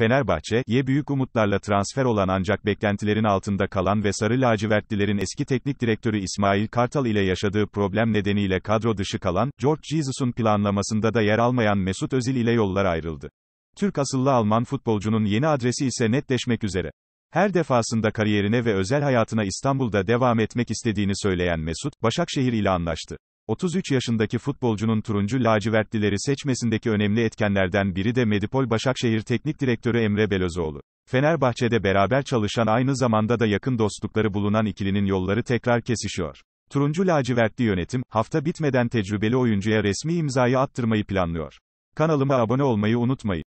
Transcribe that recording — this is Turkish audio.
Fenerbahçe, Fenerbahçe'ye büyük umutlarla transfer olan ancak beklentilerin altında kalan ve Sarı Lacivertlilerin eski teknik direktörü İsmail Kartal ile yaşadığı problem nedeniyle kadro dışı kalan, George Jesus'un planlamasında da yer almayan Mesut Özil ile yollar ayrıldı. Türk asıllı Alman futbolcunun yeni adresi ise netleşmek üzere. Her defasında kariyerine ve özel hayatına İstanbul'da devam etmek istediğini söyleyen Mesut, Başakşehir ile anlaştı. 33 yaşındaki futbolcunun turuncu lacivertlileri seçmesindeki önemli etkenlerden biri de Medipol Başakşehir Teknik Direktörü Emre Belözoğlu. Fenerbahçe'de beraber çalışan aynı zamanda da yakın dostlukları bulunan ikilinin yolları tekrar kesişiyor. Turuncu lacivertli yönetim, hafta bitmeden tecrübeli oyuncuya resmi imzayı attırmayı planlıyor. Kanalıma abone olmayı unutmayın.